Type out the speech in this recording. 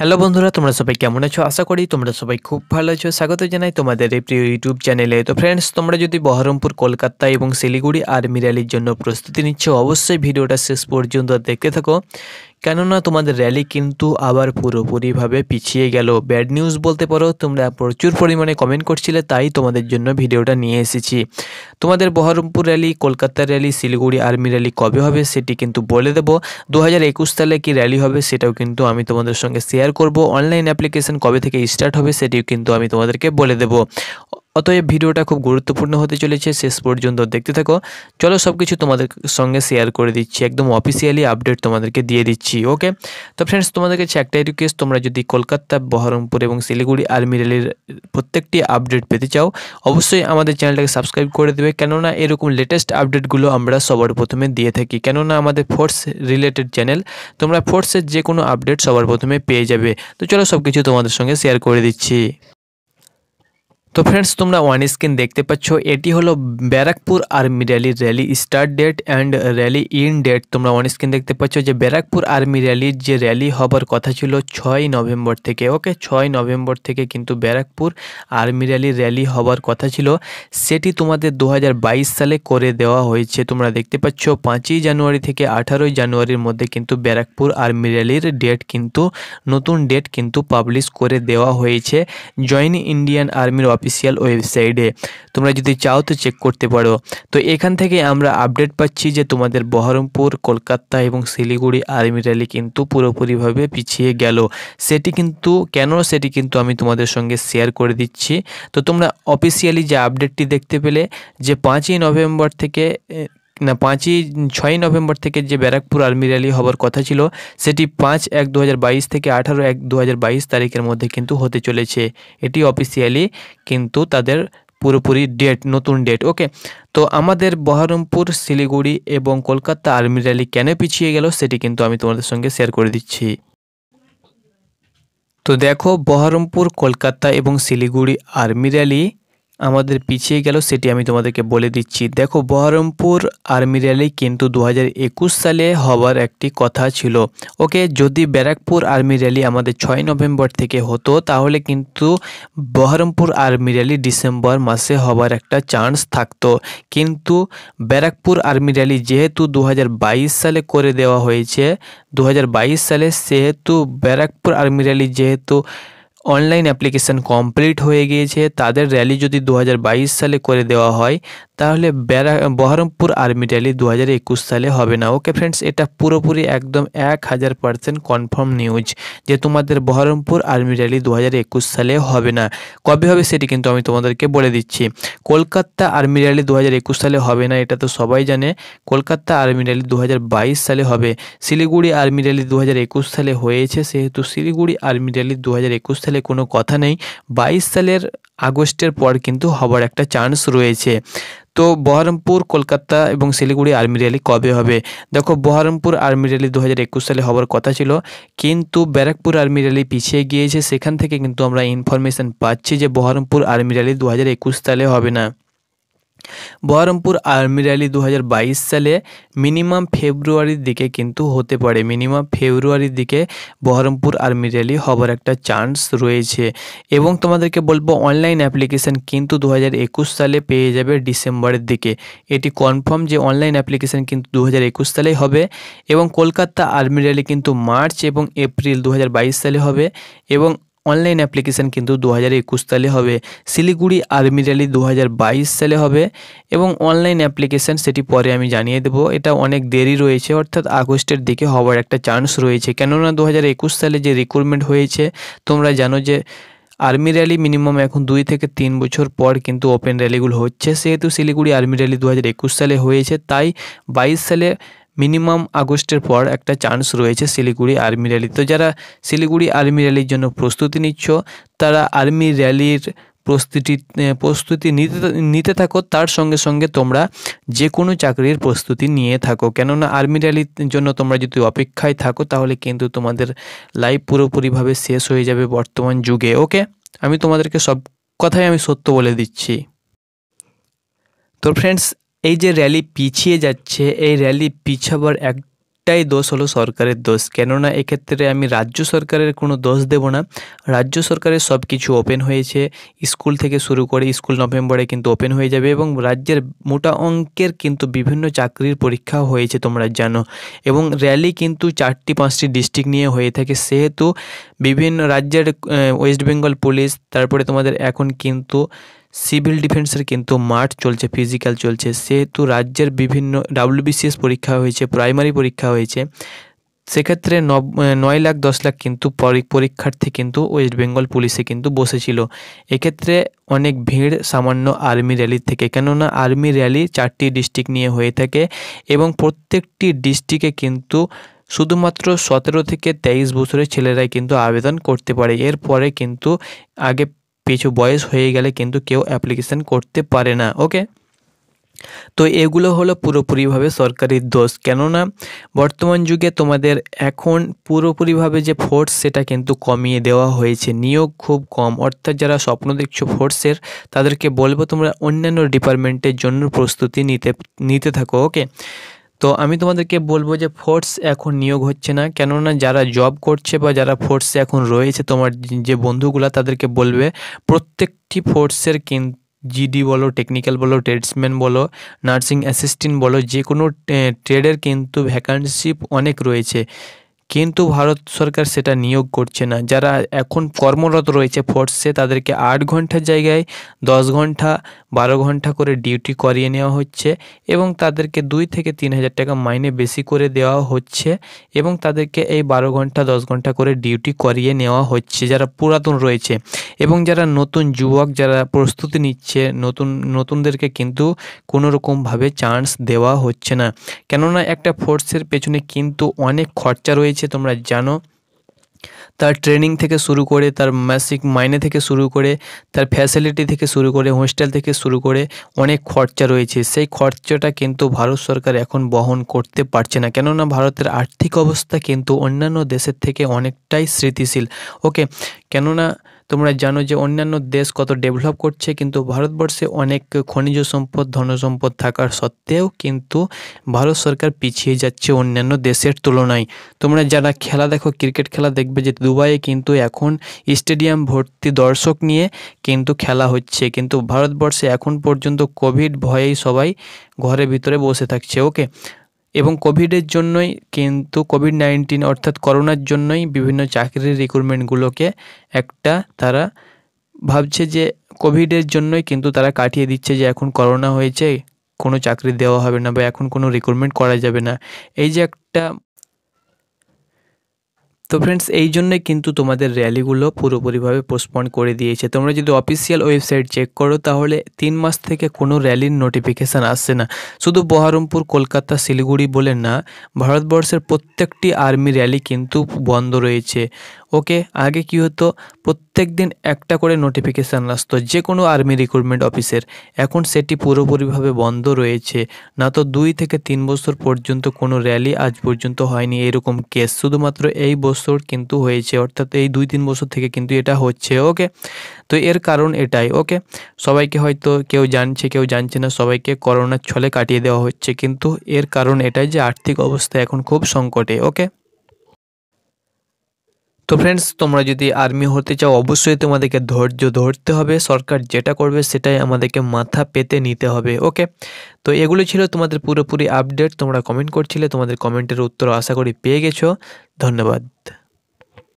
hello বন্ধুরা তোমরা সবাই কেমন আছো আশা করি তোমরা সবাই খুব ভালো আছো স্বাগত জানাই তোমাদের এই প্রিয় ইউটিউব চ্যানেলে তো ফ্রেন্ডস তোমরা যদি বহরমপুর কলকাতা এবং শিলিগুড়ি আর্মি র্যালির জন্য প্রস্তুতি নিচ্ছ অবশ্যই ভিডিওটা শেষ পর্যন্ত দেখতে থাকো কেননা তোমাদের র্যালি কিন্তু আবার পুরোপুরিভাবে পিছিয়ে গেল ব্যাড নিউজ বলতে পারো তোমরা প্রচুর পরিমাণে কমেন্ট করছিলে তাই তোমাদের জন্য ভিডিওটা নিয়ে এসেছি তোমাদের বহরমপুর র্যালি কলকাতার র্যালি শিলিগুড়ি আর্মি র্যালি কবে হবে সেটি কিন্তু বলে দেবো দু হাজার একুশ সালে কি র্যালি হবে সেটাও কিন্তু আমি তোমাদের সঙ্গে শেয়ার করব অনলাইন অ্যাপ্লিকেশন কবে থেকে স্টার্ট হবে সেটিও কিন্তু আমি তোমাদেরকে বলে দেবো অতএব ভিডিওটা খুব গুরুত্বপূর্ণ হতে চলেছে শেষ পর্যন্ত দেখতে থাকো চলো সব কিছু তোমাদের সঙ্গে শেয়ার করে দিচ্ছি একদম অফিসিয়ালি আপডেট তোমাদেরকে দিয়ে দিচ্ছি ওকে তো ফ্রেন্ডস তোমাদের কাছে একটাই রিকোয়েস্ট তোমরা যদি কলকাতা বহরমপুর এবং শিলিগুড়ি আর্মি রেলের প্রত্যেকটি আপডেট পেতে চাও অবশ্যই আমাদের চ্যানেলটাকে সাবস্ক্রাইব করে দেবে কেননা এরকম লেটেস্ট আপডেটগুলো আমরা সবার প্রথমে দিয়ে থাকি কেননা আমাদের ফোর্স রিলেটেড চ্যানেল তোমরা ফোর্সের যে কোনো আপডেট সবার প্রথমে পেয়ে যাবে তো চলো সব কিছু তোমাদের সঙ্গে শেয়ার করে দিচ্ছি তো ফ্রেন্ডস তোমরা ওয়ান স্ক্রিন দেখতে পাচ্ছ এটি হলো Barrackpore army rally rally start date and rally in date তোমরা ওয়ান স্ক্রিন দেখতে পাচ্ছ যে ব্যারাকপুর আর্মি র্যালির যে র্যালি হবার কথা ছিল ছয় নভেম্বর থেকে ওকে ছয় নভেম্বর থেকে কিন্তু ব্যারাকপুর আর্মি র্যালি র্যালি হবার কথা ছিল সেটি তোমাদের দু সালে করে দেওয়া হয়েছে তোমরা দেখতে পাচ্ছ পাঁচই জানুয়ারি থেকে আঠারোই জানুয়ারির মধ্যে কিন্তু ব্যারাকপুর আর্মি র্যালির ডেট কিন্তু নতুন ডেট কিন্তু পাবলিশ করে দেওয়া হয়েছে জয়েন ইন্ডিয়ান আর্মির অফিস অফিসিয়াল ওয়েবসাইটে তোমরা যদি চাও তো চেক করতে পারো তো এখান থেকে আমরা আপডেট পাচ্ছি যে তোমাদের বহরমপুর কলকাতা এবং শিলিগুড়ি আর্মি র্যালি কিন্তু পুরোপুরিভাবে পিছিয়ে গেল সেটি কিন্তু কেন সেটি কিন্তু আমি তোমাদের সঙ্গে শেয়ার করে দিচ্ছি তো তোমরা অফিসিয়ালি যে আপডেটটি দেখতে পেলে যে পাঁচই নভেম্বর থেকে পাঁচই ছয়ই নভেম্বর থেকে যে ব্যারাকপুর আর্মি র্যালি হবার কথা ছিল সেটি পাঁচ এক দু থেকে আঠারো এক দু তারিখের মধ্যে কিন্তু হতে চলেছে এটি অফিসিয়ালি কিন্তু তাদের পুরোপুরি ডেট নতুন ডেট ওকে তো আমাদের বহরমপুর শিলিগুড়ি এবং কলকাতা আর্মি র্যালি কেন পিছিয়ে গেল সেটি কিন্তু আমি তোমাদের সঙ্গে শেয়ার করে দিচ্ছি তো দেখো বহরমপুর কলকাতা এবং শিলিগুড়ি আর্মি র্যালি আমাদের পিছিয়ে গেল সেটি আমি তোমাদেরকে বলে দিচ্ছি দেখো বহরমপুর আর্মি র্যালি কিন্তু দু সালে হবার একটি কথা ছিল ওকে যদি ব্যারাকপুর আর্মি র্যালি আমাদের ছয় নভেম্বর থেকে হতো তাহলে কিন্তু বহরমপুর আর্মি র্যালি ডিসেম্বর মাসে হবার একটা চান্স থাকতো কিন্তু ব্যারাকপুর আর্মি র্যালি যেহেতু দু সালে করে দেওয়া হয়েছে দু সালে সেহেতু ব্যারাকপুর আর্মি র্যালি যেহেতু অনলাইন অ্যাপ্লিকেশান কমপ্লিট হয়ে গিয়েছে তাদের র্যালি যদি দু সালে করে দেওয়া হয় তাহলে বেড়া বহরমপুর আর্মি র্যালি দু হাজার একুশ সালে হবে না ওকে ফ্রেন্ডস এটা পুরোপুরি একদম এক হাজার পার্সেন্ট কনফার্ম নিউজ যে তোমাদের বহরমপুর আর্মি র্যালি দু হাজার একুশ সালে হবে না কবে হবে সেটি কিন্তু আমি তোমাদেরকে বলে দিচ্ছি কলকাতা আর্মি র্যালি দু হাজার একুশ সালে হবে না এটা তো সবাই জানে কলকাতা আর্মি র্যালি দু হাজার বাইশ সালে হবে শিলিগুড়ি আর্মি র্যালি দু হাজার একুশ সালে হয়েছে সেহেতু শিলিগুড়ি আর্মি র্যালি দু হাজার একুশ সালে কোনো কথা নেই বাইশ সালের আগস্টের পর কিন্তু হবার একটা চান্স রয়েছে তো বহরমপুর কলকাতা এবং শিলিগুড়ি আর্মি র্যালি কবে হবে দেখো বহরমপুর আর্মি র্যালি দু সালে হওয়ার কথা ছিল কিন্তু ব্যারাকপুর আর্মি র্যালি পিছিয়ে গিয়েছে সেখান থেকে কিন্তু আমরা ইনফরমেশান পাচ্ছি যে বহরমপুর আর্মি র্যালি দু সালে হবে না বহরমপুর আর্মি র্যালি দু সালে মিনিমাম ফেব্রুয়ারির দিকে কিন্তু হতে পারে মিনিমাম ফেব্রুয়ারির দিকে বহরমপুর আর্মি র্যালি হবার একটা চান্স রয়েছে এবং তোমাদেরকে বলবো অনলাইন অ্যাপ্লিকেশান কিন্তু দু সালে পেয়ে যাবে ডিসেম্বরের দিকে এটি কনফার্ম যে অনলাইন অ্যাপ্লিকেশান কিন্তু দু সালেই হবে এবং কলকাতা আর্মি র্যালি কিন্তু মার্চ এবং এপ্রিল দু সালে হবে এবং অনলাইন অ্যাপ্লিকেশান কিন্তু দু হাজার একুশ সালে হবে শিলিগুড়ি আর্মি র্যালি দু হাজার বাইশ সালে হবে এবং অনলাইন অ্যাপ্লিকেশান সেটি পরে আমি জানিয়ে দেবো এটা অনেক দেরি রয়েছে অর্থাৎ আগস্টের দিকে হওয়ার একটা চান্স রয়েছে কেননা দু হাজার একুশ সালে যে রিক্রুটমেন্ট হয়েছে তোমরা জানো যে আর্মি র্যালি মিনিমাম এখন দুই থেকে তিন বছর পর কিন্তু ওপেন র্যালিগুলো হচ্ছে সেহেতু শিলিগুড়ি আর্মি র্যালি দু সালে হয়েছে তাই বাইশ সালে মিনিমাম আগস্টের পর একটা চান্স রয়েছে শিলিগুড়ি আর্মি র্যালি তো যারা শিলিগুড়ি আর্মি র্যালির জন্য প্রস্তুতি নিচ্ছ তারা আর্মি র্যালির প্রস্তুতি প্রস্তুতি নিতে নিতে থাকো তার সঙ্গে সঙ্গে তোমরা যে কোনো চাকরির প্রস্তুতি নিয়ে থাকো কেননা আর্মি র্যালির জন্য তোমরা যদি অপেক্ষায় থাকো তাহলে কিন্তু তোমাদের লাইফ পুরোপুরিভাবে শেষ হয়ে যাবে বর্তমান যুগে ওকে আমি তোমাদেরকে সব কথাই আমি সত্য বলে দিচ্ছি তো ফ্রেন্ডস এই যে র্যালি পিছিয়ে যাচ্ছে এই র্যালি পিছাবার একটাই দোষ হলো সরকারের দোষ কেননা এক্ষেত্রে আমি রাজ্য সরকারের কোনো দোষ দেব না রাজ্য সরকারের সব কিছু ওপেন হয়েছে স্কুল থেকে শুরু করে স্কুল নভেম্বরে কিন্তু ওপেন হয়ে যাবে এবং রাজ্যের মোটা অঙ্কের কিন্তু বিভিন্ন চাকরির পরীক্ষা হয়েছে তোমরা জানো এবং র্যালি কিন্তু চারটি পাঁচটি ডিস্ট্রিক্ট নিয়ে হয়ে থাকে সেহেতু বিভিন্ন রাজ্যের ওয়েস্ট বেঙ্গল পুলিশ তারপরে তোমাদের এখন কিন্তু সিভিল ডিফেন্সের কিন্তু মাঠ চলছে ফিজিক্যাল চলছে সেহেতু রাজ্যের বিভিন্ন ডাব্লিউবিসিএস পরীক্ষা হয়েছে প্রাইমারি পরীক্ষা হয়েছে সেক্ষেত্রে নয় লাখ দশ লাখ কিন্তু পরীক্ষার্থী কিন্তু ওয়েস্ট বেঙ্গল পুলিশে কিন্তু বসেছিল এক্ষেত্রে অনেক ভিড় সামান্য আর্মি র্যালির থেকে কেননা আর্মি র্যালি চারটি ডিস্ট্রিক্ট নিয়ে হয়ে থাকে এবং প্রত্যেকটি ডিস্ট্রিক্টে কিন্তু শুধুমাত্র সতেরো থেকে তেইশ বছরের ছেলেরাই কিন্তু আবেদন করতে পারে এরপরে কিন্তু আগে পিছু বয়স হয়ে গেলে কিন্তু কেউ অ্যাপ্লিকেশান করতে পারে না ওকে তো এগুলো হলো পুরোপুরিভাবে সরকারি দোষ কেননা বর্তমান যুগে তোমাদের এখন পুরোপুরিভাবে যে ফোর্স সেটা কিন্তু কমিয়ে দেওয়া হয়েছে নিয়োগ খুব কম অর্থাৎ যারা স্বপ্ন দেখছো ফোর্সের তাদেরকে বলবো তোমরা অন্যান্য ডিপার্টমেন্টের জন্য প্রস্তুতি নিতে নিতে থাকো ওকে তো আমি তোমাদেরকে বলবো যে ফোর্স এখন নিয়োগ হচ্ছে না কেননা যারা জব করছে বা যারা ফোর্সে এখন রয়েছে তোমার যে বন্ধুগুলা তাদেরকে বলবে প্রত্যেকটি ফোর্সের কেন জিডি বলো টেকনিক্যাল বলো ট্রেডসম্যান বলো নার্সিং অ্যাসিস্ট্যান্ট বলো যে কোনো ট্রেডের কিন্তু ভ্যাকান্সি অনেক রয়েছে কিন্তু ভারত সরকার সেটা নিয়োগ করছে না যারা এখন কর্মরত রয়েছে ফোর্সে তাদেরকে আট ঘন্টার জায়গায় দশ ঘন্টা বারো ঘন্টা করে ডিউটি করিয়ে নেওয়া হচ্ছে এবং তাদেরকে দুই থেকে তিন হাজার টাকা মাইনে বেশি করে দেওয়া হচ্ছে এবং তাদেরকে এই বারো ঘন্টা দশ ঘন্টা করে ডিউটি করিয়ে নেওয়া হচ্ছে যারা পুরাতন রয়েছে এবং যারা নতুন যুবক যারা প্রস্তুতি নিচ্ছে নতুন নতুনদেরকে কিন্তু কোনো রকমভাবে চান্স দেওয়া হচ্ছে না কেননা একটা ফোর্সের পেছনে কিন্তু অনেক খরচা রয়েছে রয়েছে তোমরা জানো তার ট্রেনিং থেকে শুরু করে তার মাসিক মাইনে থেকে শুরু করে তার ফ্যাসিলিটি থেকে শুরু করে হোস্টেল থেকে শুরু করে অনেক খরচা রয়েছে সেই খরচাটা কিন্তু ভারত সরকার এখন বহন করতে পারছে না কেননা ভারতের আর্থিক অবস্থা কিন্তু অন্যান্য দেশের থেকে অনেকটাই স্মৃতিশীল ওকে কেননা তোমরা জানো যে অন্যান্য দেশ কত ডেভেলপ করছে কিন্তু ভারতবর্ষে অনেক খনিজ সম্পদ ধনসম্পদ থাকার সত্ত্বেও কিন্তু ভারত সরকার পিছিয়ে যাচ্ছে অন্যান্য দেশের তুলনায় তোমরা যারা খেলা দেখো ক্রিকেট খেলা দেখবে যে দুবাইয়ে কিন্তু এখন স্টেডিয়াম ভর্তি দর্শক নিয়ে কিন্তু খেলা হচ্ছে কিন্তু ভারতবর্ষে এখন পর্যন্ত কোভিড ভয়েই সবাই ঘরের ভিতরে বসে থাকছে ওকে এবং কোভিডের জন্যই কিন্তু কোভিড নাইন্টিন অর্থাৎ করোনার জন্যই বিভিন্ন চাকরির রিক্রুটমেন্টগুলোকে একটা তারা ভাবছে যে কোভিডের জন্যই কিন্তু তারা কাটিয়ে দিচ্ছে যে এখন করোনা হয়েছে কোনো চাকরি দেওয়া হবে না বা এখন কোনো রিক্রুটমেন্ট করা যাবে না এই যে একটা তো ফ্রেন্ডস এই জন্যে কিন্তু তোমাদের র্যালিগুলো পুরোপুরিভাবে পোস্টপন করে দিয়েছে তোমরা যদি অফিসিয়াল ওয়েবসাইট চেক করো তাহলে তিন মাস থেকে কোনো র্যালির নোটিফিকেশান আসছে না শুধু বহরমপুর কলকাতা শিলিগুড়ি বলে না ভারতবর্ষের প্রত্যেকটি আর্মি র্যালি কিন্তু বন্ধ রয়েছে ওকে আগে কি হতো প্রত্যেক দিন একটা করে নোটিফিকেশান আসতো যে কোনো আর্মি রিক্রুটমেন্ট অফিসের এখন সেটি পুরোপুরিভাবে বন্ধ রয়েছে না তো দুই থেকে তিন বছর পর্যন্ত কোনো র্যালি আজ পর্যন্ত হয়নি এরকম কেস শুধুমাত্র এই বছর কিন্তু হয়েছে অর্থাৎ এই দুই তিন বছর থেকে কিন্তু এটা হচ্ছে ওকে তো এর কারণ এটাই ওকে সবাইকে হয়তো কেউ জানছে কেউ জানছে না সবাইকে করোনার ছলে কাটিয়ে দেওয়া হচ্ছে কিন্তু এর কারণ এটাই যে আর্থিক অবস্থা এখন খুব সংকটে ওকে তো ফ্রেন্ডস তোমরা যদি আর্মি হতে চাও অবশ্যই তোমাদেরকে ধৈর্য ধরতে হবে সরকার যেটা করবে সেটাই আমাদেরকে মাথা পেতে নিতে হবে ওকে তো এগুলো ছিল তোমাদের পুরোপুরি আপডেট তোমরা কমেন্ট করছিলে তোমাদের কমেন্টের উত্তর আশা করি পেয়ে গেছো ধন্যবাদ